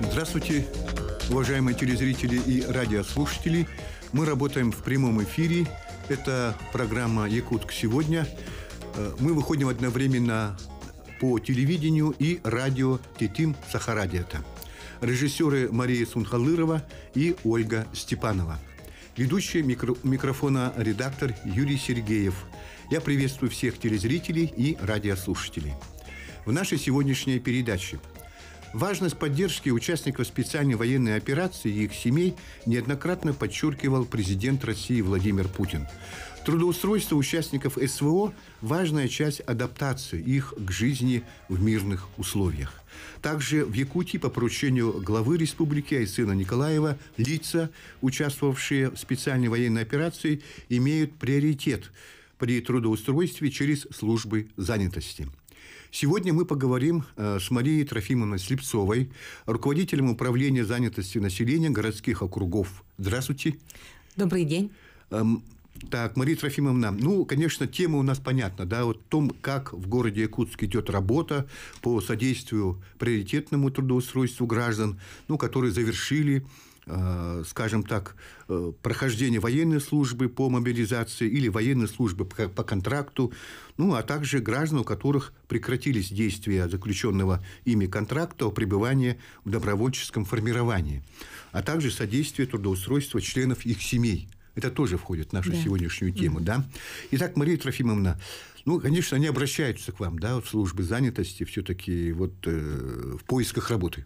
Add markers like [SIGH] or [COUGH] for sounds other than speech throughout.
Здравствуйте, уважаемые телезрители и радиослушатели. Мы работаем в прямом эфире. Это программа «Якутск сегодня». Э, мы выходим одновременно по телевидению и радио Титим Сахарадиата». Режиссеры Мария Сунхалырова и Ольга Степанова. Ведущий микро- микрофона редактор Юрий Сергеев. Я приветствую всех телезрителей и радиослушателей. В нашей сегодняшней передаче – Важность поддержки участников специальной военной операции и их семей неоднократно подчеркивал президент России Владимир Путин. Трудоустройство участников СВО – важная часть адаптации их к жизни в мирных условиях. Также в Якутии по поручению главы республики Айсына Николаева лица, участвовавшие в специальной военной операции, имеют приоритет при трудоустройстве через службы занятости – Сегодня мы поговорим э, с Марией Трофимовной Слепцовой, руководителем управления занятости населения городских округов. Здравствуйте. Добрый день. Эм, так, Мария Трофимовна, ну, конечно, тема у нас понятна, да, вот о том, как в городе Якутске идет работа по содействию приоритетному трудоустройству граждан, ну, которые завершили Э, скажем так, э, прохождение военной службы по мобилизации или военной службы по контракту, ну, а также граждан, у которых прекратились действия заключенного ими контракта о пребывании в добровольческом формировании, а также содействие трудоустройства членов их семей. Это тоже входит в нашу да. сегодняшнюю тему, mm да? Итак, Мария Трофимовна, ну, конечно, они обращаются к вам, да, в службы занятости все-таки вот э, в поисках работы.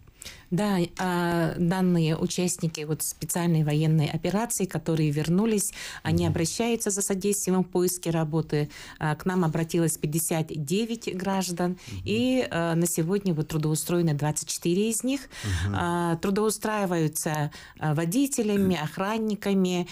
Да, а, данные участники вот специальной военной операции, которые вернулись, они обращаются за содействием в поиске работы. А, к нам обратилось 59 граждан, угу. и а, на сегодня вот трудоустроены 24 из них. Угу. Трудоустраиваются водителями, [CLEARS THROAT] охранниками,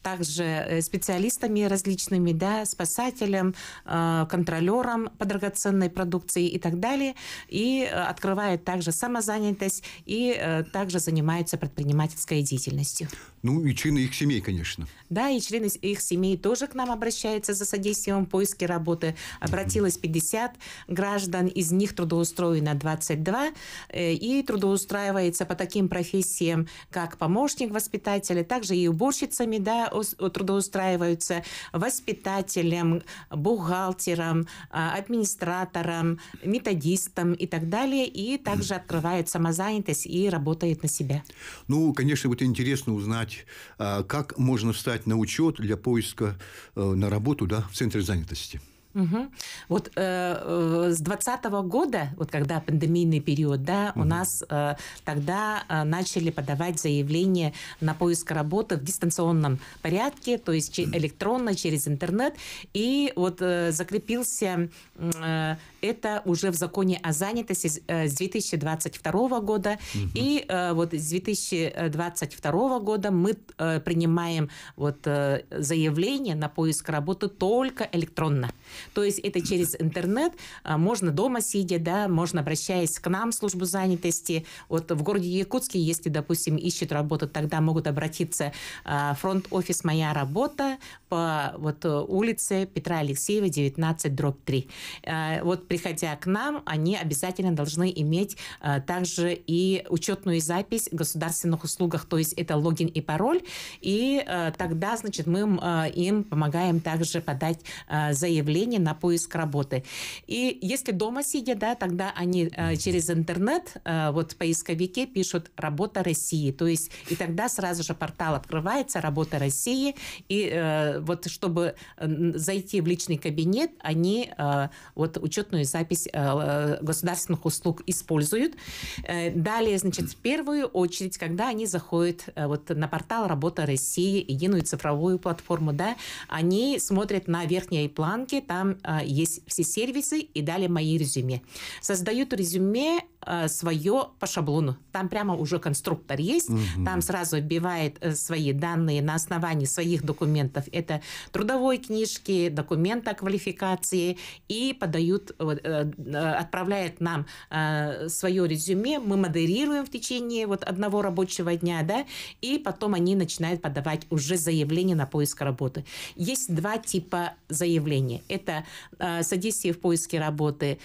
также э, специалистами различными, да, спасателям, контролером по драгоценной продукции и так далее. И э, открывает также самозанятость занятость и э, также занимаются предпринимательской деятельностью. Ну и члены их семей, конечно. Да, и члены их семей тоже к нам обращаются за содействием в поиске работы. Обратилось 50 граждан, из них трудоустроено 22, э, и трудоустраивается по таким профессиям, как помощник воспитателя, также и уборщицами да, э, трудоустраиваются, воспитателем, бухгалтером, а, администратором, методистом и так далее. И также открывается самозанятость и работает на себя. Ну, конечно, вот интересно узнать, а, как можно встать на учет для поиска э, на работу да, в центре занятости. Угу. Вот э, э, с двадцатого года, вот когда пандемийный период, да, угу. у нас э, тогда э, начали подавать заявления на поиск работы в дистанционном порядке, то есть че- электронно, через интернет, и вот э, закрепился э, это уже в законе о занятости с 2022 э, года. Угу. И э, вот с 2022 года мы э, принимаем вот заявление на поиск работы только электронно. То есть это через интернет, а, можно дома сидя, да, можно обращаясь к нам в службу занятости. Вот в городе Якутске, если, допустим, ищут работу, тогда могут обратиться а, в фронт-офис «Моя работа» по вот улице Петра Алексеева, 19, дробь 3. Вот приходя к нам, они обязательно должны иметь э, также и учетную запись в государственных услугах, то есть это логин и пароль, и э, тогда, значит, мы э, им помогаем также подать заявление на поиск работы. И если дома сидя, да, тогда они через интернет, вот в поисковике пишут «Работа России», то есть и тогда сразу же портал открывается «Работа России», и вот чтобы зайти в личный кабинет, они вот учетную электронную запись э, э, государственных услуг используют. Э, далее, значит, в первую очередь, когда они заходят вот на портал «Работа России», единую цифровую платформу, да, они смотрят на верхней планке, там есть все сервисы и далее мои резюме. Создают резюме, Э, свое по шаблону. Там прямо уже конструктор есть, угу. там сразу вбивает э, свои данные на основании своих документов. Это трудовой книжки, о квалификации и подают, э, отправляет нам свое резюме, мы модерируем в течение вот одного рабочего дня, да, и потом они начинают подавать уже заявление на поиск работы. Есть два типа заявления. Это содействие в поиске работы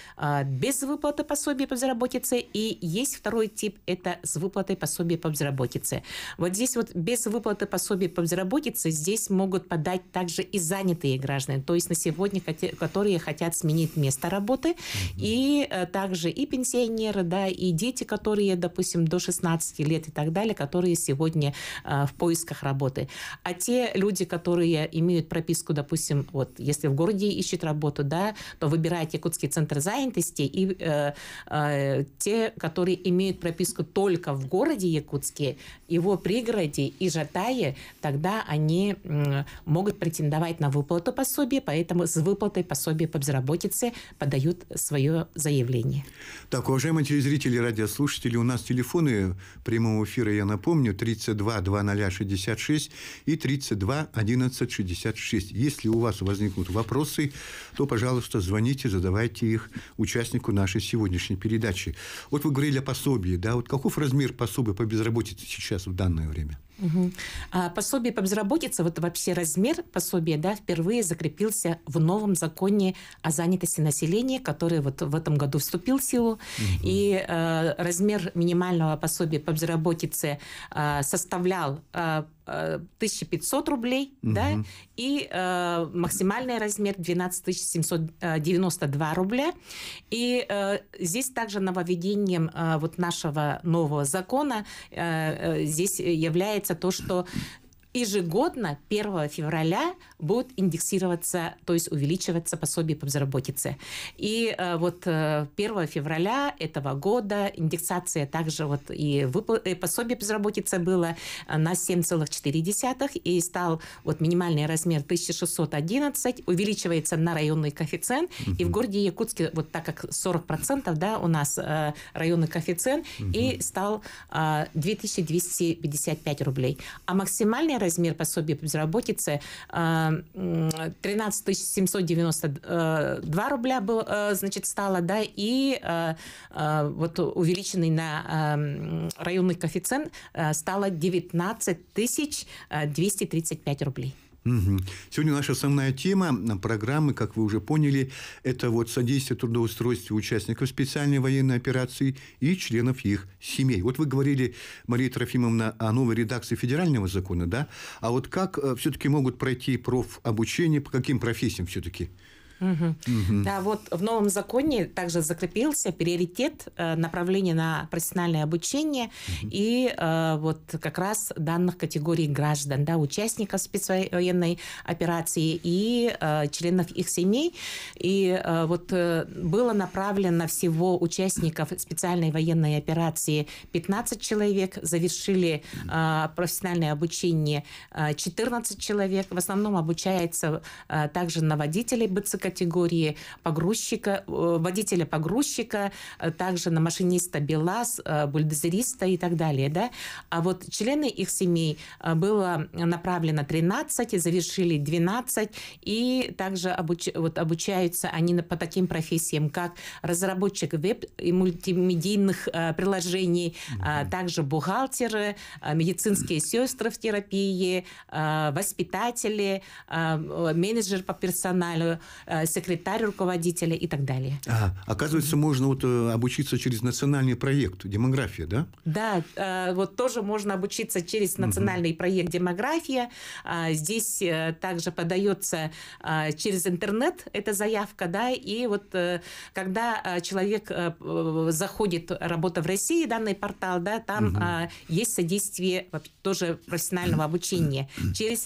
без выплаты пособия по заработке безработицы. И есть второй тип, это с выплатой пособия по безработице. Вот здесь вот без выплаты пособия по безработице здесь могут подать также и занятые граждане, то есть на сегодня, которые хотят сменить место работы, mm -hmm. и э, также и пенсионеры, да, и дети, которые, допустим, до 16 лет и так далее, которые сегодня э, в поисках работы. А те люди, которые имеют прописку, допустим, вот если в городе ищут работу, да, то выбирает Якутский центр занятости и э, э, те, которые имеют прописку только в городе Якутске, его пригороде и Жатае, тогда они могут претендовать на выплату пособия, поэтому с выплатой пособия по безработице подают свое заявление. Так, уважаемые телезрители, радиослушатели, у нас телефоны прямого эфира, я напомню, 32 2066 и 32 1166. Если у вас возникнут вопросы, то, пожалуйста, звоните, задавайте их участнику нашей сегодняшней передачи. Вот вы говорили о пособии, да, вот каков размер пособия по безработице сейчас в данное время? Угу. А пособие по безработице, вот вообще размер пособия, да, впервые закрепился в новом законе о занятости населения, который вот в этом году вступил в силу. Угу. И э, размер минимального пособия по безработице э, составлял э, 1500 э, рублей, угу. да, и э, максимальный размер 12 792 рубля. И э, здесь также нововведением э, вот нашего нового закона э, э, здесь является то, что ежегодно 1 февраля будет индексироваться, то есть увеличиваться пособие по безработице. И э, вот 1 э, февраля этого года индексация также вот и, выпл... и пособие безработицы было э, на 7,4 и стал вот минимальный размер 1611, увеличивается на районный коэффициент. Угу. И в городе Якутске, вот так как 40% да, у нас э, районный коэффициент, угу. и стал э, 2255 рублей. А максимальный размер пособия по безработице 13 а, 792 э, рубля был, э, значит, стало, да, и э, вот увеличенный на районный коэффициент стало 19 235 рублей. Сегодня наша основная тема программы, как вы уже поняли, это вот содействие трудоустройству участников специальной военной операции и членов их семей. Вот вы говорили, Мария Трофимовна, о новой редакции федерального закона, да? А вот как э, все-таки могут пройти профобучение, по каким профессиям все-таки? Да, вот в новом законе также закрепился приоритет э, направления на профессиональное обучение и э, вот как раз данных категорий граждан, да, участников спецвоенной операции и э, членов их семей. И вот было направлено всего участников специальной военной операции 15 человек, завершили профессиональное обучение э, 14 человек. В основном обучается также на водителей БЦК категории погрузчика, э, водителя-погрузчика, э, также на машиниста БелАЗ, э, бульдозериста и так далее. Да? А вот члены их семей было направлено 13, завершили 12, и также обуч... вот, обучаются они по таким профессиям, как разработчик веб и мультимедийных приложений, mm-hmm. также бухгалтеры, медицинские сестры в терапии, воспитатели, менеджер по персоналу. Э, секретарь руководителя и так далее. А, оказывается, можно вот э, обучиться через национальный проект «Демография», да? Да, э, вот тоже можно обучиться через национальный проект «Демография». А, здесь также подается через интернет эта заявка, да, и вот когда человек заходит работа в России, данный портал, да, там угу. есть содействие тоже профессионального обучения через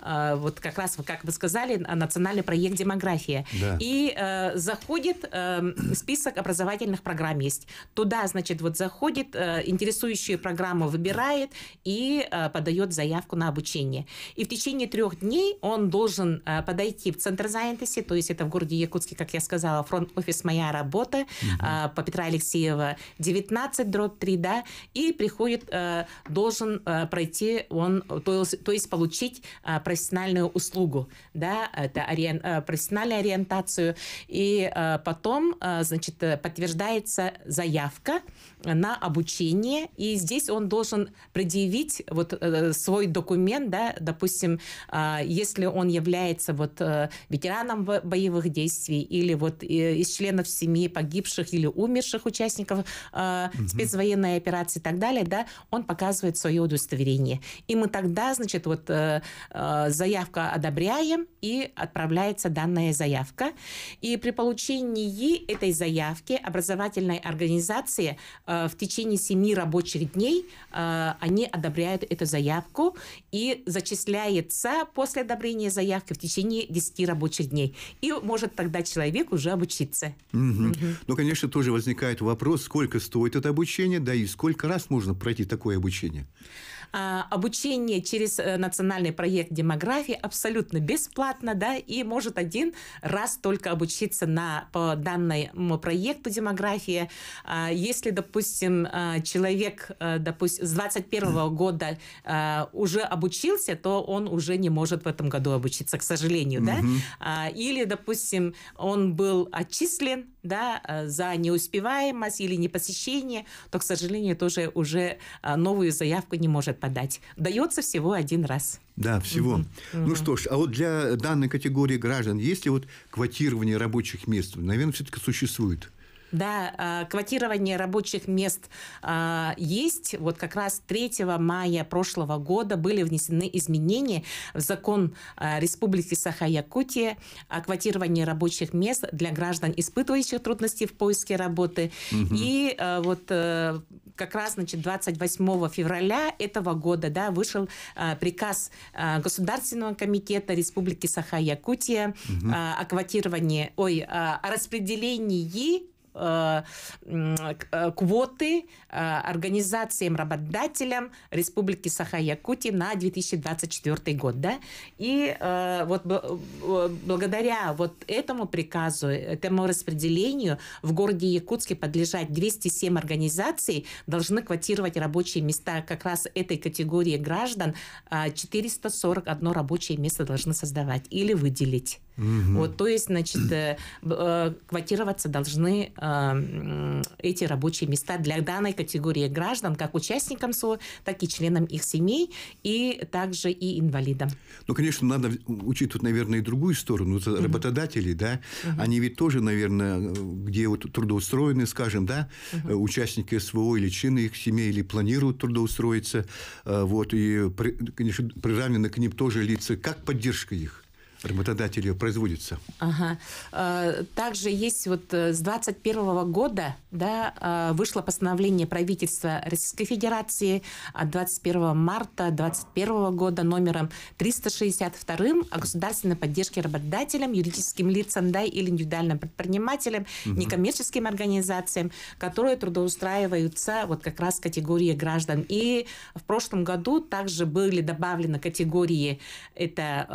вот как раз, как вы сказали, национальный проект «Демография» география. Да. И э, заходит э, список образовательных программ есть. Туда, значит, вот заходит, э, интересующие программы выбирает и э, подает заявку на обучение. И в течение трех дней он должен э, подойти в центр занятости, то есть это в городе Якутске, как я сказала, фронт-офис «Моя работа» угу. э, по Петра Алексеева 19 дробь 3, да, и приходит, э, должен э, пройти он, то, то есть получить э, профессиональную услугу, да, это ориен, э, профессиональная профессиональную ориентацию. И э, потом, э, значит, э, подтверждается заявка на обучение, и здесь он должен предъявить вот э, свой документ, да, допустим, э, если он является вот э, ветераном боевых действий или вот э, из членов семьи погибших или умерших участников угу. спецвоенной операции и так далее, да, он показывает свое удостоверение. И мы тогда, значит, вот э, э, заявка одобряем и отправляется данная заявка. И при получении этой заявки образовательной организации Э, в течение семи рабочих дней э, они одобряют эту заявку и зачисляется после одобрения заявки в течение 10 рабочих дней. И может тогда человек уже обучиться. Угу. Угу. Ну, конечно, тоже возникает вопрос, сколько стоит это обучение, да и сколько раз можно пройти такое обучение? А, обучение через э, национальный проект демографии абсолютно бесплатно, да, и может один раз только обучиться на, по данному проекту демографии. А, если, допустим, э, человек, э, допустим, с 21 года уже обучился, то он уже не может в этом году обучиться, к сожалению, mm-hmm. да. А, или, допустим, он был отчислен, да, э, за неуспеваемость или непосещение, то, к сожалению, тоже уже э, новую заявку не может подать. Дается всего один раз. Да, всего. Угу. Ну что ж, а вот для данной категории граждан, есть ли вот квотирование рабочих мест? Наверное, все-таки существует. Да, а, квотирование рабочих мест а, есть. Вот как раз 3 мая прошлого года были внесены изменения в закон а, Республики Саха-Якутия о квотировании рабочих мест для граждан, испытывающих трудности в поиске работы. Угу. И вот э, как раз значит, 28 февраля этого года да, вышел приказ Государственного комитета Республики Саха-Якутия угу. о квотировании, ой, о распределении Э, э, квоты э, организациям работодателям Республики Саха-Якутии на 2024 год, да, и вот благодаря вот этому приказу, этому распределению в городе Якутске подлежат 207 организаций, должны квотировать рабочие места как раз этой категории граждан, 441 рабочее место должны создавать или выделить. Угу. Вот, то есть, значит, э, э, квотироваться должны э, эти рабочие места для данной категории граждан, как участникам СО, так и членам их семей, и также и инвалидам. Ну, конечно, надо учитывать, наверное, и другую сторону. угу. Работодатели, да, угу. они ведь тоже, наверное, где вот трудоустроены, скажем, да, угу. участники СВО или члены их семей, или планируют трудоустроиться, э, вот, и, конечно, приравнены к ним тоже лица. Как поддержка их? работодателю производится. Ага. Э, также есть вот э, с 21 года да, э, вышло постановление правительства Российской Федерации от 21 марта 2021 года номером 362 о государственной поддержке работодателям, юридическим лицам да, или индивидуальным предпринимателям, угу. некоммерческим организациям, которые трудоустраиваются вот как раз категории граждан. И в прошлом году также были добавлены категории это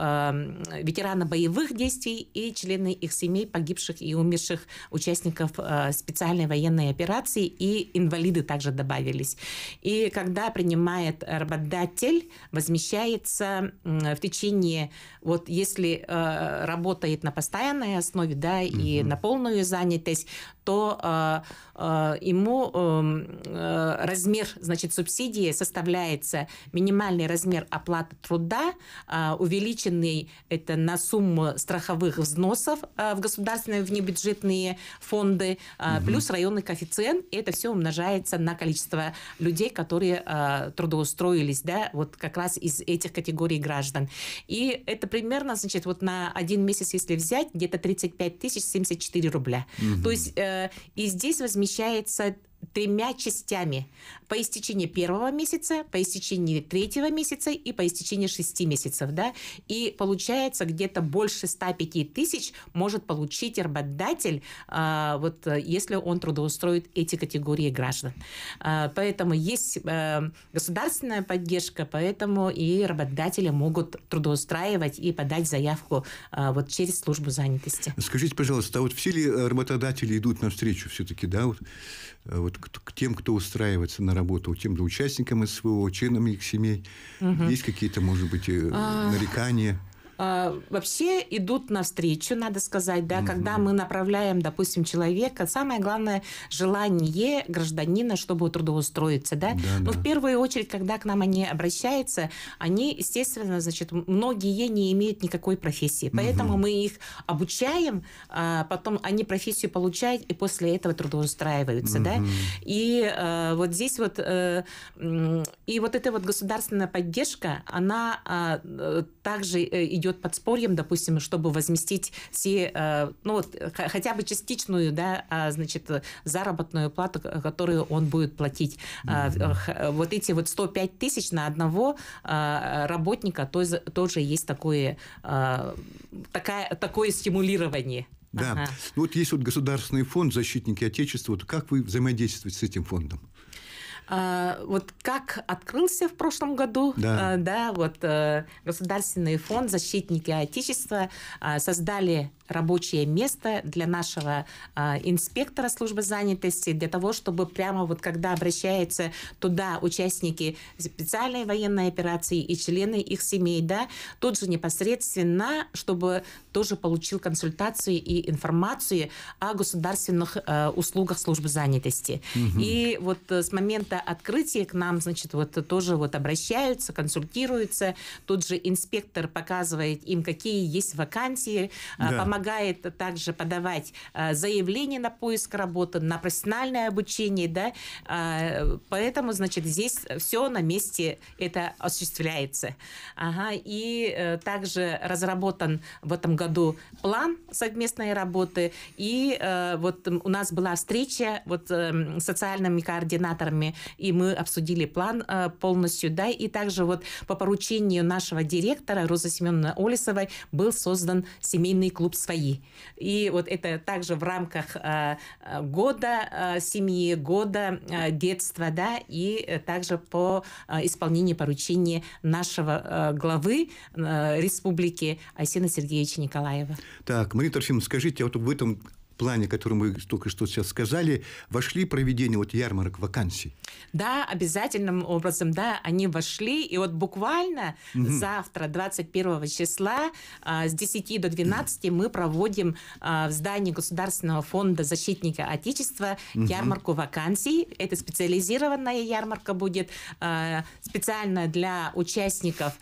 э, ветераны боевых действий и члены их семей, погибших и умерших участников э, специальной военной операции, и инвалиды также добавились. И когда принимает работодатель, возмещается в течение вот если э, работает на постоянной основе, да, и на полную занятость, то э, э, ему эм, э, размер, значит, субсидии составляется минимальный размер оплаты труда, э, увеличенный это на сумму страховых взносов э, в государственные внебюджетные фонды, э, угу. плюс районный коэффициент, и это все умножается на количество людей, которые э, трудоустроились, да, вот как раз из этих категорий граждан. И это примерно значит, вот на один месяц, если взять, где-то 35 тысяч 74 рубля. Угу. То есть э, и здесь возмещается тремя частями. По истечении первого месяца, по истечении третьего месяца и по истечении шести месяцев. Да? И получается где-то больше 105 тысяч может получить работодатель, а, вот, если он трудоустроит эти категории граждан. А, поэтому есть э, государственная поддержка, поэтому и работодатели могут трудоустраивать и подать заявку а, вот, через службу занятости. Скажите, пожалуйста, а вот все ли работодатели идут навстречу все-таки, да, вот, э, вот вот к, к тем, кто устраивается на работу, тем же участникам СВО, членам их семей? Угу. Есть какие-то, может быть, э, а, нарекания? А, вообще идут навстречу, надо сказать, да, угу. когда мы направляем, допустим, человека, самое главное желание гражданина, чтобы трудоустроиться, да. да Но да. в первую очередь, когда к нам они обращаются, они, естественно, значит, многие не имеют никакой профессии, поэтому угу. мы их обучаем, а потом они профессию получают и после этого трудоустраиваются, угу. да. И э, вот здесь вот э, и вот эта вот государственная поддержка, она а, э, также э, идет идет подспорьем, допустим, чтобы возместить все, э, ну вот, хотя бы частичную, да, а, значит, заработную плату, которую он будет платить. Mm-hmm. Вот эти вот 105 тысяч на одного а, работника тоже есть такое, такая, такое стимулирование. Да. Ага. Ну, вот есть вот государственный фонд «Защитники Отечества». Вот как вы взаимодействуете с этим фондом? А, вот как открылся в прошлом году, да, а, да вот э, Государственный фонд защитники Отечества а, создали рабочее место для нашего э, инспектора службы занятости, для того, чтобы прямо вот когда обращаются туда участники специальной военной операции и члены их семей, да, тут же непосредственно, чтобы тоже получил консультации и информацию о государственных э, услугах службы занятости. Угу. И вот э, с момента открытия к нам, значит, вот тоже вот обращаются, консультируются, тут же инспектор показывает им, какие есть вакансии, а, да помогает также подавать э, заявление на поиск работы, на профессиональное обучение, да, э, поэтому, значит, здесь все на месте это осуществляется. Ага, и э, также разработан в этом году план совместной работы, и вот у нас была встреча вот с социальными координаторами, и мы обсудили план полностью, да, и также вот по поручению нашего директора Розы Семеновны Олесовой был создан семейный клуб свои. И вот это также в рамках э, э, года э, семьи, года детства, да, и также по исполнению поручения нашего главы республики Айсена Сергеевича Николаева. Так, Марина Торфимовна, скажите, а вот в этом плане, который мы только что сейчас сказали, вошли проведение вот ярмарок вакансий? Да, обязательным образом, да, они вошли. И вот буквально угу. завтра, 21 числа, а, с 10 до 12 угу. мы проводим а, в здании Государственного фонда защитника Отечества угу. ярмарку вакансий. Это специализированная ярмарка будет, а, специально для участников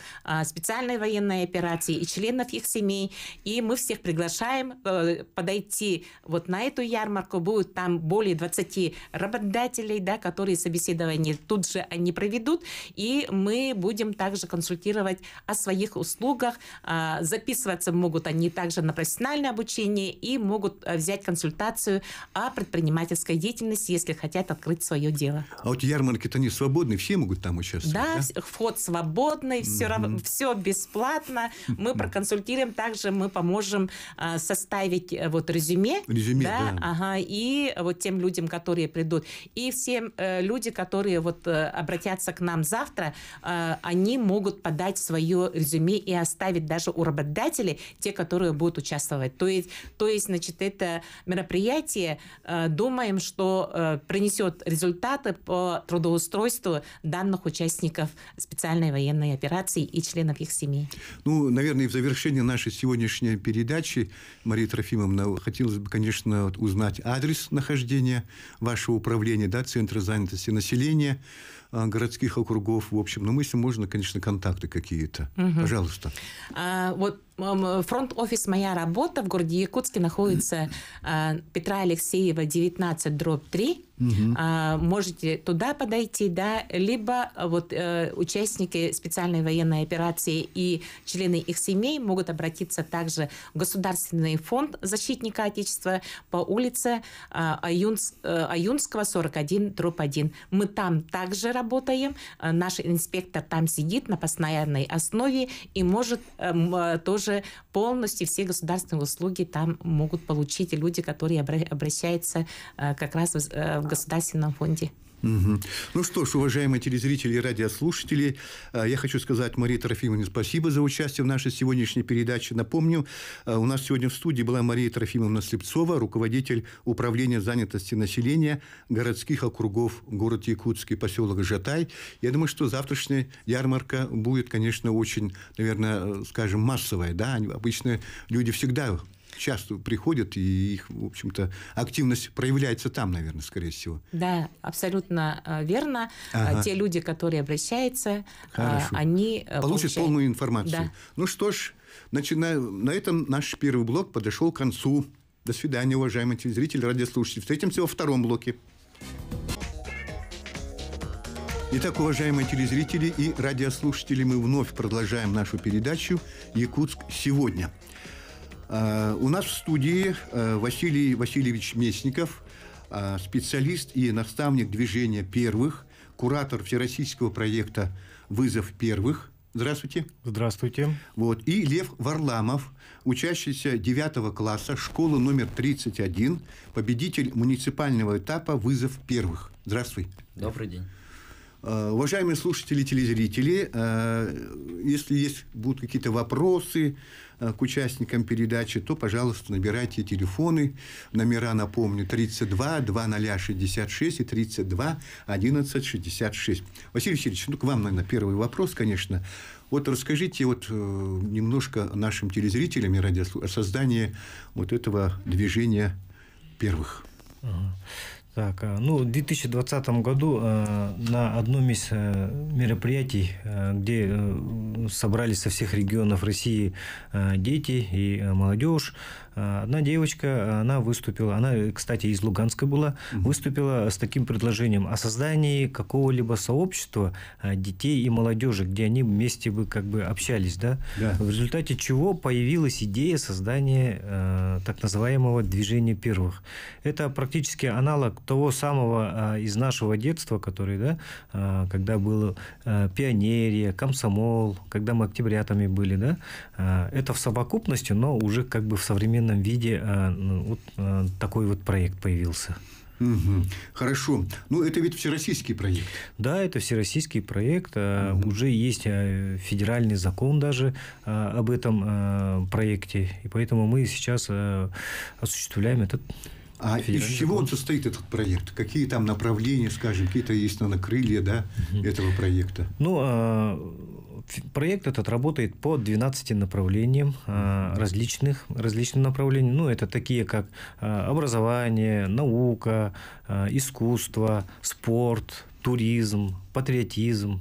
специальной военной операции и членов их семей. И мы всех приглашаем э, подойти вот на эту ярмарку будут там более 20 работодателей, да, которые собеседование тут же они проведут, и мы будем также консультировать о своих услугах. А, записываться могут они также на профессиональное обучение и могут э, взять консультацию о предпринимательской деятельности, если хотят открыть свое дело. А вот ярмарки-то они свободны, все могут там участвовать? Да, да? вход свободный, mm-hmm. все, бесплатно. Мы проконсультируем, также мы поможем а, составить э, вот резюме Резюме, да, да. Ага, и вот тем людям, которые придут. И все э, люди, которые вот э, обратятся к нам завтра, э, они могут подать свое резюме и оставить даже у работодателей те, которые будут участвовать. То есть, то есть значит, это мероприятие, э, думаем, что э, принесет результаты по трудоустройству данных участников специальной военной операции и членов их семей. Ну, наверное, в завершении нашей сегодняшней передачи, Мария Трофимовна, хотелось бы, конечно, конечно, вот, узнать адрес нахождения вашего управления, да, Центра занятости населения а, городских округов, в общем. Но ну, если можно, конечно, контакты какие-то. Угу. Пожалуйста. А, вот Э, фронт-офис «Моя работа» в городе Якутске находится а, Петра Алексеева, 19, дробь 3. Угу. А, можете туда подойти, да, либо э, вот э, участники специальной военной операции и члены их семей могут обратиться также в Государственный фонд защитника Отечества по улице а, Аюнс, Аюнского, 41, дробь 1. Мы там также работаем, наш инспектор там сидит на постоянной основе и может тоже уже полностью все государственные услуги там могут получить люди, которые обращаются э, как раз в э, а. Государственном фонде. Ну что ж, уважаемые телезрители и радиослушатели, э, я хочу сказать Марии Трофимовне спасибо за участие в нашей сегодняшней передаче. Напомню, э, у нас сегодня в студии была Мария Трофимовна Слепцова, руководитель управления занятости населения городских округов город Якутский, поселок Жатай. Я думаю, что завтрашняя ярмарка будет, конечно, очень, наверное, э, скажем, массовая. Да? Обычно люди всегда часто приходят, и их, в общем-то, активность проявляется там, наверное, скорее всего. Да, абсолютно э, верно. Э, ага. Те люди, которые обращаются, э, Хорошо. они... Получат получают... полную информацию. Да. Ну что ж, начиная... на этом наш первый блок подошел к концу. До свидания, уважаемые телезрители, радиослушатели. Встретимся во втором блоке. Итак, уважаемые телезрители и радиослушатели, мы вновь продолжаем нашу передачу «Якутск сегодня». Э, у нас в студии э, Василий Васильевич Местников, э, специалист и наставник движения первых, куратор всероссийского проекта «Вызов первых». Здравствуйте. Здравствуйте. Вот. И Лев Варламов, учащийся 9 класса школы номер 31, победитель муниципального этапа «Вызов первых». Здравствуй. Добрый день. Уважаемые слушатели и телезрители, если есть, будут какие-то вопросы, Э, к участникам передачи, то, пожалуйста, набирайте телефоны. Номера, напомню, 32 2066 и 32 1166. Василий Васильевич, ну, к вам, наверное, первый вопрос, конечно. Вот расскажите вот э, немножко нашим телезрителям и радиослушателям о создании вот этого движения первых. Ага. Так, а, ну, в 2020 году э, на одном из э, мероприятий, э, где собрались со всех регионов России дети и молодежь, Э, одна девочка, она выступила, она, кстати, из Луганска была, выступила с таким предложением о создании какого-либо сообщества э, детей и молодежи, где они вместе бы как бы общались, да? да. В результате чего появилась идея создания э, так называемого движения первых. Это практически аналог того самого э, из нашего детства, который, да, э, когда было э, пионерия, комсомол, когда мы октябрятами были, да? Э, это в совокупности, но уже как бы в современном современном виде э, ну, вот э, такой вот проект появился. Угу. Хорошо. Ну, это ведь всероссийский проект. Да, это всероссийский проект. Угу. Уже есть федеральный закон даже об этом проекте. И поэтому мы сейчас осуществляем этот а из чего он состоит, этот проект? Какие там направления, скажем, какие-то есть, на крылья да, угу. этого проекта? Ну, а, проект этот работает по 12 направлениям а, различных, различных направлений. Ну, это такие, как а, образование, наука, а, искусство, спорт, туризм, патриотизм,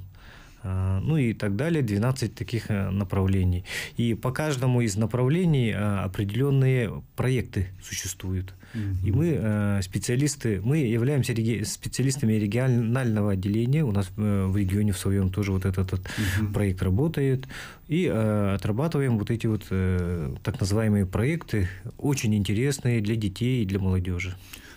а, ну и так далее, 12 таких э, направлений. И по каждому из направлений э, определенные проекты существуют. И мы э, специалисты, мы являемся специалистами регионального отделения, у нас в регионе в своем тоже вот этот, этот проект работает, и отрабатываем вот эти вот так называемые проекты, очень интересные для детей и для молодежи.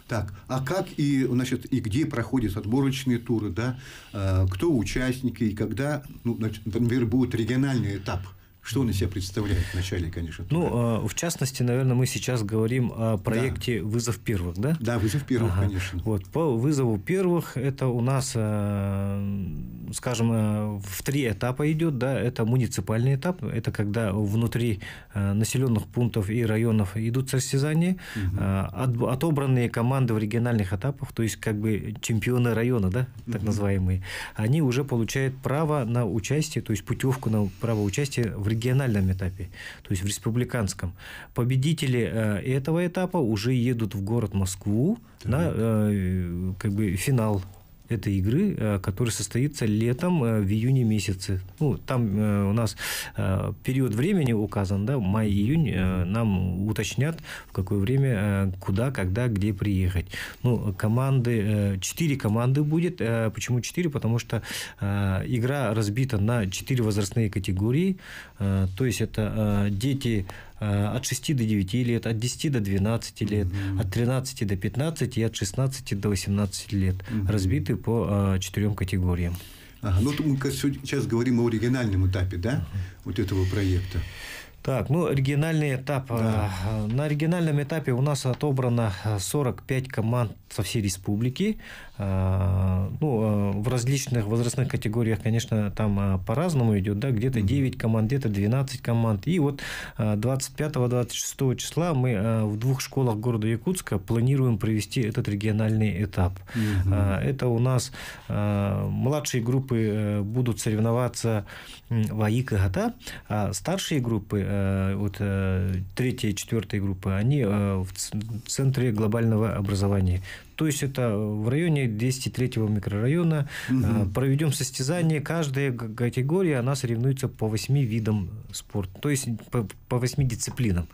Так, а как и, значит, и где проходят отборочные туры, да? Э, кто участники и когда, ну, значит, например, будет региональный этап – что он из себя представляет вначале, конечно? Только. Ну, а, в частности, наверное, мы сейчас говорим о проекте да. «Вызов первых», да? Да, «Вызов первых», ага. конечно. Вот, по «Вызову первых» это у нас, э, скажем, э, в три этапа идет, да, это муниципальный этап, это когда внутри э, населенных пунктов и районов идут состязания, угу. От, отобранные команды в региональных этапах, то есть как бы чемпионы района, да, так угу. называемые, они уже получают право на участие, то есть путевку на право участия в региональных региональном этапе, то есть в республиканском. Победители э, этого этапа уже едут в город Москву да. на э, как бы финал этой игры, э, который состоится летом э, в июне месяце. Ну, там э, у нас период времени указан, да, май-июнь, нам уточнят, в какое время, куда, когда, где приехать. Ну, команды, четыре команды будет. Почему четыре, Потому что игра разбита на четыре возрастные категории. То есть, это дети Э, от 6 до 9 лет, от 10 до 12 лет, угу. от 13 до 15 и от 16 до 18 лет, угу. разбиты по э, четырем категориям. Ага, ну, мы сейчас говорим о оригинальном этапе, да, вот этого проекта. Так, ну, оригинальный этап. Да. А, на оригинальном этапе у нас отобрано 45 а, команд со всей республики. А, ну, в различных возрастных категориях, конечно, там по-разному идет, да, где-то 9 команд, где-то 12 команд. И вот 25-26 числа мы в двух школах города Якутска планируем провести этот региональный этап. Угу. Это у нас младшие группы э, будут соревноваться в АИК и ГАТА, а старшие группы э, Э, вот э, третья и четвертая группы, они э, в центре глобального образования. То есть это в районе 203 го микрорайона. Угу. Проведем состязание. Каждая категория, она соревнуется по 8 видам спорта. То есть по, по 8 дисциплинам.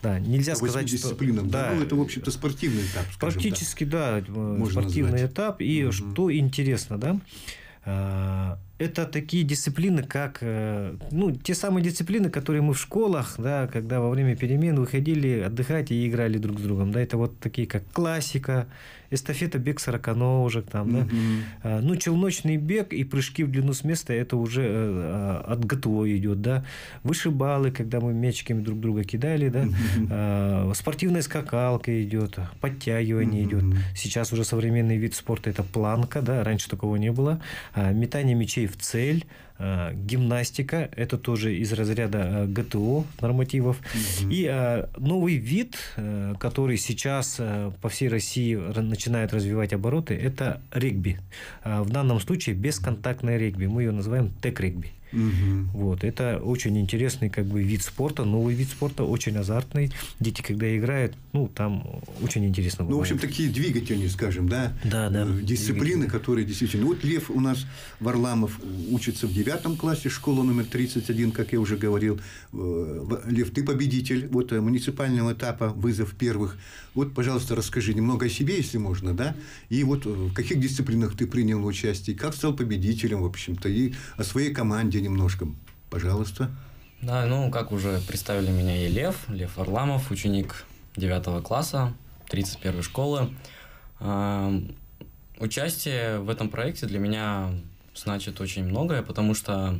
Да, нельзя по сказать, что... дисциплинам. Да, да. Ну, это, в общем-то, спортивный этап. Практически, да, да Можно спортивный назвать. этап. И угу. что интересно, да, это такие дисциплины, как э, ну, те самые дисциплины, которые мы в школах, да, когда во время перемен выходили отдыхать и играли друг с другом. Да, это вот такие, как классика, эстафета бег 40 ножек, там, да. угу. ну, челночный бег и прыжки в длину с места, это уже э, а, от ГТО идет, да. выше Вышибалы, когда мы мячиками друг друга кидали, да. Угу. Спортивная скакалка идет, подтягивание угу. идет. Сейчас уже современный вид спорта – это планка, да, раньше такого не было. Метание мячей в цель. Э, гимнастика, это тоже из разряда э, ГТО нормативов. Угу. И э, новый вид, который сейчас по всей России начинает развивать обороты, это регби. В данном случае бесконтактное регби. Мы ее называем тек-регби. Угу. Вот, это очень интересный как бы вид спорта, новый вид спорта, очень азартный. Дети, когда играют, ну, там очень интересно. Ну, в общем, такие двигатели, скажем, да? Да, да. Э, дисциплины, которые действительно... Вот Лев у нас, Варламов, учится в девятом классе, школа номер 31, как я уже говорил. Э, Лев, ты победитель вот э, муниципального этапа «Вызов первых». Вот, пожалуйста, расскажи немного о себе, если можно, да? И вот в каких дисциплинах ты принял участие, как стал победителем, в общем-то, и о своей команде, Расскажите немножко, пожалуйста. Да, ну, как уже представили меня и Лев, Лев Орламов, ученик 9 класса 31 школы. А, участие в этом проекте для меня значит очень многое, потому что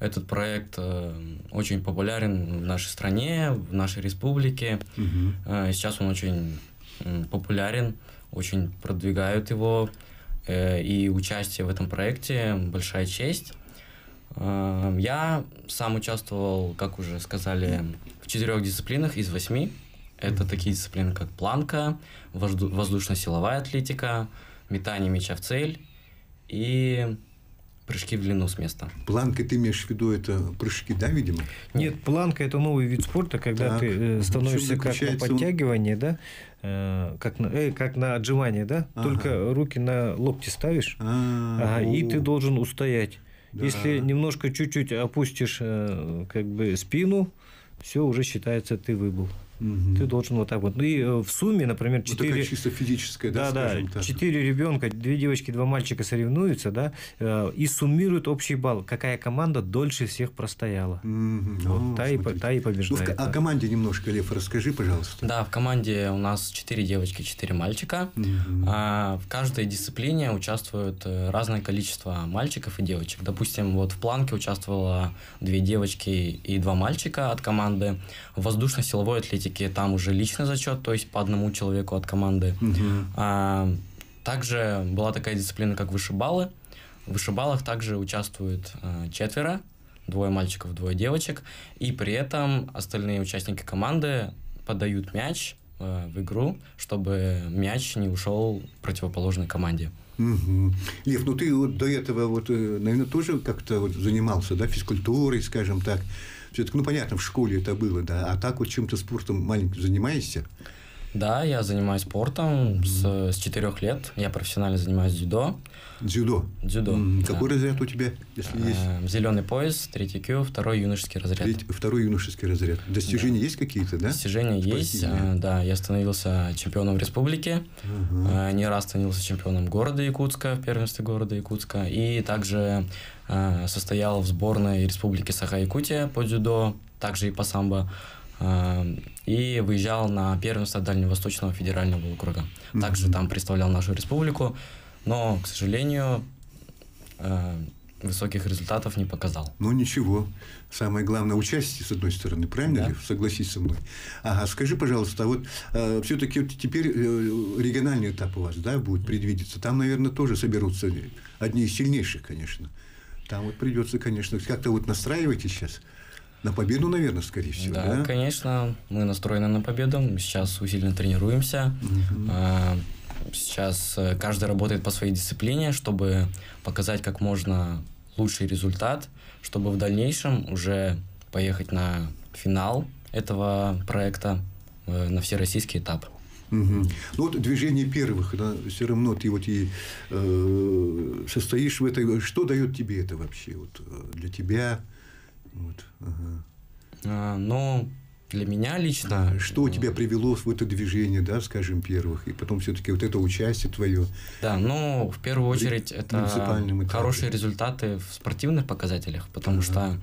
этот проект э, очень популярен в нашей стране, в нашей республике. Угу. Сейчас он очень популярен, очень продвигают его. Э, и участие в этом проекте большая честь. Эм, я сам участвовал, как уже сказали, в четырех дисциплинах из восьми. Это такие дисциплины, как планка, воздушно-силовая атлетика, метание мяча в цель и прыжки в длину с места. Планка, ты имеешь в виду, это прыжки, да, видимо? Нет, планка – это новый вид спорта, когда так. ты э, становишься как на подтягивание, он... да, э, как на, э, как на отжимание, да, ага. только руки на локти ставишь, а, ага, и ты должен устоять. Да. Если немножко чуть-чуть опустишь э, как бы спину, все уже считается ты выбыл. Угу. Ты должен вот так вот. Ну и э, в сумме, например, четыре... 4... Вот такая чисто физическая, да, да, да Четыре ребенка, две девочки, два мальчика соревнуются, да, э, и суммируют общий балл. Какая команда дольше всех простояла. Угу. Вот, ну, та, и, та и побеждает. Ну, в, а да. о команде немножко, Лев, расскажи, пожалуйста. Да, в команде у нас четыре девочки, четыре мальчика. Угу. А, в каждой дисциплине участвуют э, разное количество мальчиков и девочек. Допустим, вот в планке участвовало две девочки и два мальчика от команды. Воздушно-силовой атлетик аналитики, там уже личный зачет, то есть по одному человеку от команды. Угу. А, также была такая дисциплина, как вышибалы. В вышибалах также участвуют а, четверо, двое мальчиков, двое девочек, и при этом остальные участники команды подают мяч э, в игру, чтобы мяч не ушел противоположной команде. Угу. Лев, ну ты вот до этого вот, э, наверное, тоже как-то вот занимался, да, физкультурой, скажем так. Все-таки, ну, понятно, в школе это было, да. А так вот чем-то спортом маленьким занимаешься? Да, я занимаюсь спортом mm-hmm. с, четырех лет. Я профессионально занимаюсь дзюдо. Дзюдо? Дзюдо. Mm-hmm. Да. Какой разряд у тебя, если э, есть? Эм, Зеленый пояс, третий Q, второй юношеский разряд. Ведь второй юношеский разряд. Достижения да. есть какие-то, да? Достижения Спортивные. есть, а, да. Я становился чемпионом республики. Uh-huh. не раз становился чемпионом города Якутска, в первенстве города Якутска. И также Э, состоял в сборной Республики Саха-Якутия по дзюдо, также и по самбо, э, и выезжал на первенство Дальневосточного федерального округа. Также там представлял нашу республику, но, к сожалению, э, высоких результатов не показал. Ну ничего. Самое главное участие, с одной стороны, правильно да. ли? Согласись со мной. Ага, скажи, пожалуйста, а вот э, все-таки вот теперь э, региональный этап у вас, да, будет предвидеться. Там, наверное, тоже соберутся одни из сильнейших, конечно. Там вот придется, конечно, как-то вот настраивайтесь сейчас. На победу, наверное, скорее всего. Да, да, конечно, мы настроены на победу. Сейчас усиленно тренируемся. Угу. Сейчас э, каждый работает по своей дисциплине, чтобы показать как можно лучший результат, чтобы в дальнейшем уже поехать на финал этого проекта э, на всероссийский этап. Угу. Ну вот движение первых, да, все равно ты вот и э, состоишь в этой. Что дает тебе это вообще вот э, для тебя? Вот, ага. а, ну, для меня лично. что ну, тебя привело в это движение, да, скажем, первых, и потом все-таки вот это участие твое. Да, ну, в первую очередь, это хорошие результаты в спортивных показателях, потому ага. что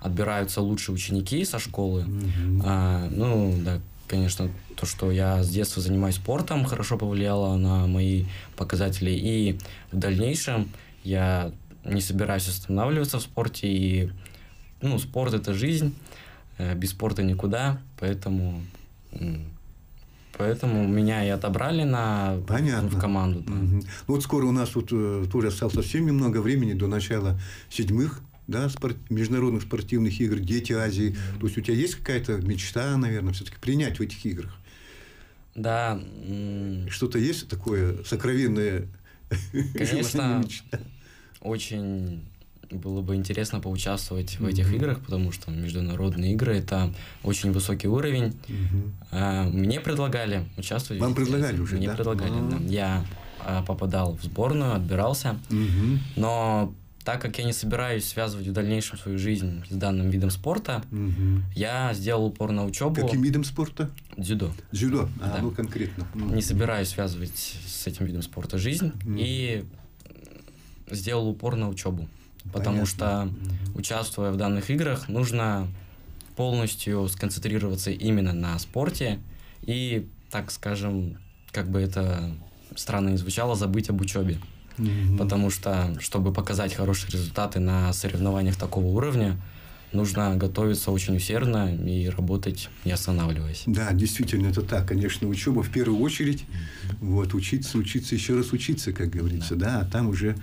отбираются лучшие ученики со школы. Угу. А, ну, да, конечно, то, что я с детства занимаюсь спортом, хорошо повлияло на мои показатели. И в дальнейшем я не собираюсь останавливаться в спорте. И, ну, спорт – это жизнь, э, без спорта никуда, поэтому... Поэтому меня и отобрали на Понятно. в команду. Да. Угу. Ну, вот скоро у нас вот, э, тоже осталось совсем немного времени до начала седьмых да, спорт, международных спортивных игр, дети Азии. То есть у тебя есть какая-то мечта, наверное, все-таки принять в этих играх? Да. Что-то есть такое сокровенное? Конечно, [LAUGHS] очень было бы интересно поучаствовать mm-hmm. в этих играх, потому что международные игры это очень высокий уровень. Mm-hmm. мне предлагали участвовать. Вам предлагали уже? Мне да? предлагали, а а да. Я попадал в сборную, отбирался, mm-hmm. но так как я не собираюсь связывать в дальнейшем свою жизнь с данным видом спорта, угу. я сделал упор на учебу. Каким видом спорта? Дзюдо. Дзюдо, а, да. ну конкретно. Ну. Не собираюсь связывать с этим видом спорта жизнь угу. и сделал упор на учебу. Потому Понятно. что, участвуя в данных играх, нужно полностью сконцентрироваться именно на спорте и, так скажем, как бы это странно не звучало, забыть об учебе. Mm-hmm. Потому что, чтобы показать хорошие результаты на соревнованиях такого уровня, нужно готовиться очень усердно и работать, не останавливаясь. Да, действительно, это так. Конечно, учеба в первую очередь. Вот, учиться, учиться, еще раз учиться, как говорится, да, да а там уже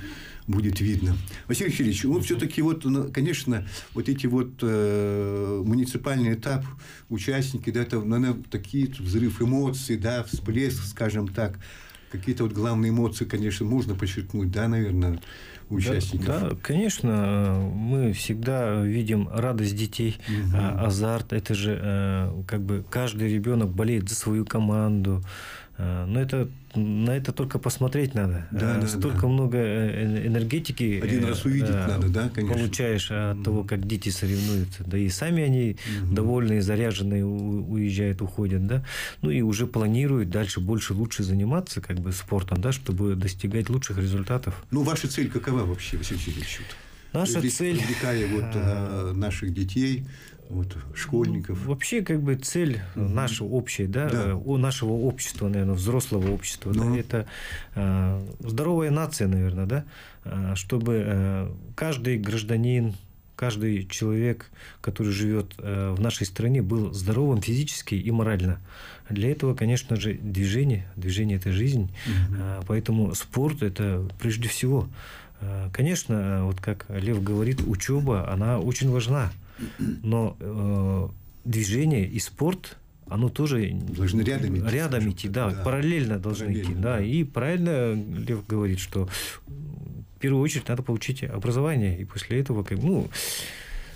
будет видно. Василий Васильевич, ну все-таки вот, ну, конечно, вот эти вот э, муниципальный этап, участники, да, это, наверное, такие взрыв эмоций, да, всплеск, скажем так. Какие-то вот главные эмоции, конечно, можно подчеркнуть, да, наверное, у участников? Да, да, конечно, мы всегда видим радость детей, угу. азарт. Это же э, как бы каждый ребенок болеет за свою команду. Э, но это на это только посмотреть надо. Да, э, да, Столько да. много э, энергетики. Один раз увидеть да, надо, да, конечно. Получаешь от того, как дети соревнуются. Да и сами они mm довольные, заряженные уезжают, уходят, да. Ну и уже планируют дальше больше, лучше заниматься как бы спортом, да, чтобы достигать лучших результатов. Ну, ваша цель какова вообще, Василий Юрьевич? Наша Привлек, цель... Привлекая вот а... наших детей вот, школьников. Ну, вообще, как бы цель угу. наша общая, да, да. Э, у нашего общества, наверное, взрослого общества, Но... да, ну. это э, здоровая нация, наверное, да, э, чтобы э, каждый гражданин, каждый человек, который живет э, в нашей стране, был здоровым физически и морально. Для этого, конечно же, движение, движение – это жизнь, угу. э, поэтому спорт – это прежде всего. Э, конечно, э, вот как Лев говорит, учеба, она очень важна. Но э, движение и спорт, оно тоже должны рядом идти, рядом идти да, да, параллельно должны параллельно, идти, да. да. И правильно Лев говорит, что в первую очередь надо получить образование, и после этого, как, ну,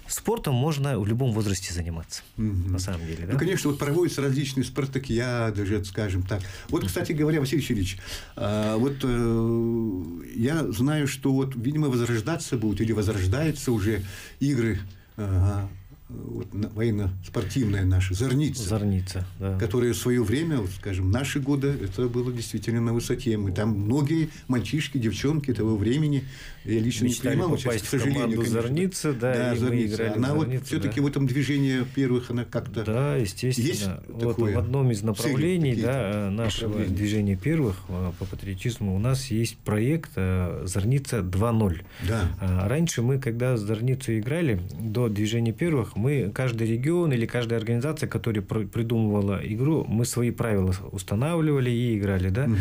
Спортом можно в любом возрасте заниматься, угу. на самом деле. Да? Ну, конечно, вот проводятся различные спартакиады, же, скажем так. Вот, кстати говоря, Василий Васильевич, э, вот э, я знаю, что вот, видимо, возрождаться будут или возрождаются уже игры Uh-huh. вот, военно-спортивная наша, Зорница. Зорница, да. Которая в свое время, вот, скажем, наши годы, это было действительно на высоте. Мы там многие мальчишки, девчонки того времени, я лично Мечтали не принимал сейчас, к сожалению. Конечно. Зорница, да, да и Зорница. Мы играли она Зорница, вот все-таки в этом движении первых, она как-то Да, естественно. Есть вот такое? в одном из направлений да, э, нашего направления. движения первых э, по патриотизму у нас есть проект э, «Зорница 2.0». Да. А, раньше мы, когда с Зорницей играли, до движения первых, мы, каждый регион или каждая организация, которая придумывала игру, мы свои правила устанавливали и играли, да. Угу.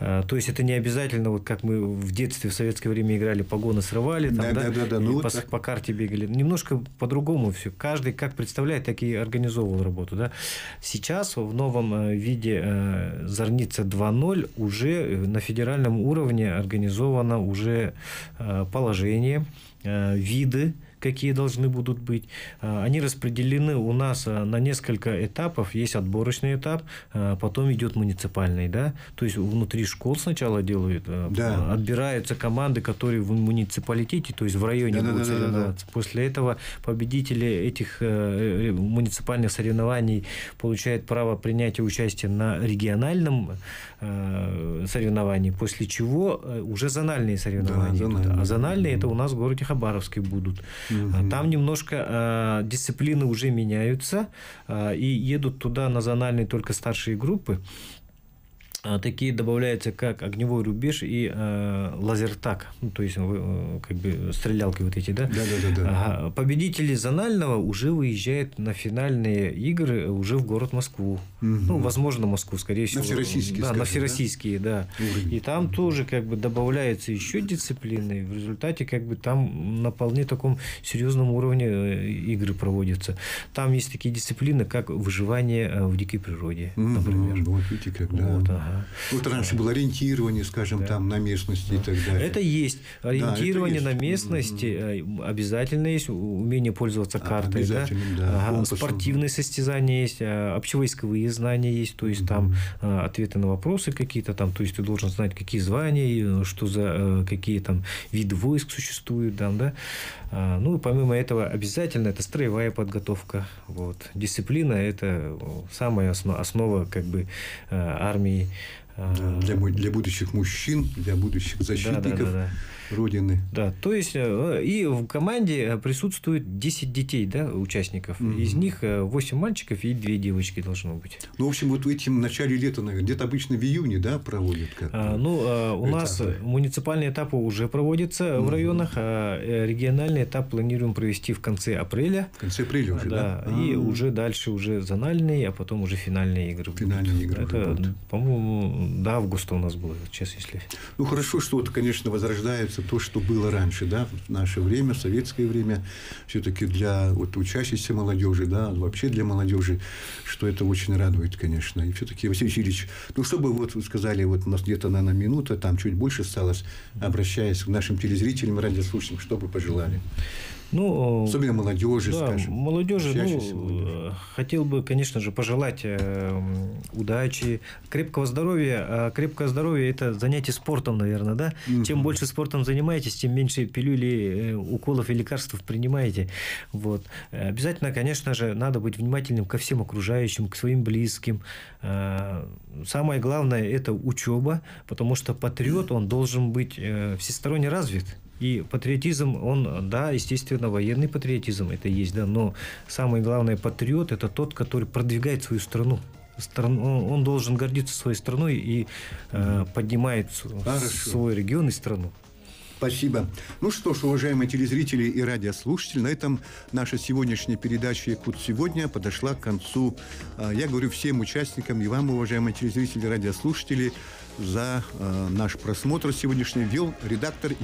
А, то есть это не обязательно, вот как мы в детстве в советское время играли, погоны срывали, там, да, да, да, да, Ну, по, вот по карте бегали. Немножко по-другому все. Каждый как представляет, так и организовывал работу, да. Сейчас в новом э, виде э, Зорница 2.0 уже э, на федеральном уровне организовано уже положение, виды какие должны будут быть. А, они распределены у нас а, на несколько этапов. Есть отборочный этап, а, потом идет муниципальный, да. То есть внутри школ сначала делают, да. отбираются команды, которые в муниципалитете, то есть в районе да, будут да, да, соревноваться. Да, да. После этого победители этих э, э, муниципальных соревнований получают право принятия участия на региональном Э, соревнований, после чего э, уже зональные соревнования да, идут. А зональные это у нас в городе Хабаровске будут. mm Там немножко э, дисциплины уже меняются, и едут туда на зональные только старшие группы. А, такие добавляются, как огневой рубеж и э, а, лазертак, ну, то есть э, как бы стрелялки вот эти, да? Да, да, да. да. Ага. Победители зонального уже выезжают на финальные игры уже в город Москву. Угу. Ну, возможно, Москву, скорее всего. На всероссийские. Да, скажем, на всероссийские, да. да. И там тоже как бы добавляются еще дисциплины, в результате как бы там на вполне таком серьезном уровне э, игры проводятся. Там есть такие дисциплины, как выживание э, в дикой природе, угу. например. Вот видите, как, да. Вот, ага. Вот ну, раньше было ориентирование, скажем, да. там на местности да. и так далее. Это есть. Ориентирование да, это есть. на местности э, обязательно есть. Умение пользоваться а, картой. да. да. Спортивные состязания есть, э, общевойсковые знания есть, то есть там э, ответы на вопросы какие-то там, то есть ты должен знать, какие звания, что за какие там виды войск существуют, там, да. А, ну и помимо этого обязательно это строевая подготовка. Вот. Дисциплина – это самая основа, основа как бы армии Э, для, для будущих мужчин, для будущих защитников. Да, да, да, да. Родины. Да, то есть э, и в команде э, присутствует 10 детей, да, участников. Угу. Из них 8 э, мальчиков и 2 девочки должно быть. Ну, в общем, вот этим в начале лета, наверное, где-то обычно в июне, да, проводят как-то. А, ну, а, у этапы. нас муниципальные этапы уже проводятся угу. в районах, а региональный этап планируем провести в конце апреля. В конце апреля уже, да? да? И а. уже дальше уже зональные, а потом уже финальные игры. Финальные будут. игры. Это, по-моему, до августа у нас было, сейчас если. Ну хорошо, что вот, конечно, возрождается то, что было раньше, да, в наше время, в советское время, все-таки для вот, учащейся молодежи, да, вообще для молодежи, что это очень радует, конечно. И все-таки, Василий Васильевич, ну, чтобы вот вы сказали, вот у нас где-то, наверное, минута, там чуть больше осталось, обращаясь к нашим телезрителям, радиослушателям, что бы пожелали? Ну, Особенно молодежи, да, скажем. Молодежи, ну, э, хотел бы, конечно же, пожелать эм, удачи, крепкого здоровья. А крепкое здоровье – это занятие спортом, наверное, да? Угу. Чем больше спортом занимаетесь, тем меньше пилюли, э, уколов и лекарств принимаете. Вот. Обязательно, конечно же, надо быть внимательным ко всем окружающим, к своим близким. Э, самое главное – это учеба, потому что патриот, он должен быть всесторонне развит. И патриотизм, он, да, естественно, военный патриотизм это есть, да, но самый главный патриот – это тот, который продвигает свою страну страну, он должен гордиться своей страной и э, поднимает Хорошо. свой регион и страну. Спасибо. Ну что ж, уважаемые телезрители и радиослушатели, на этом наша сегодняшняя передача «Якут сегодня» подошла к концу. А, я говорю всем участникам и вам, уважаемые телезрители и радиослушатели, за э, наш просмотр сегодняшний вел редактор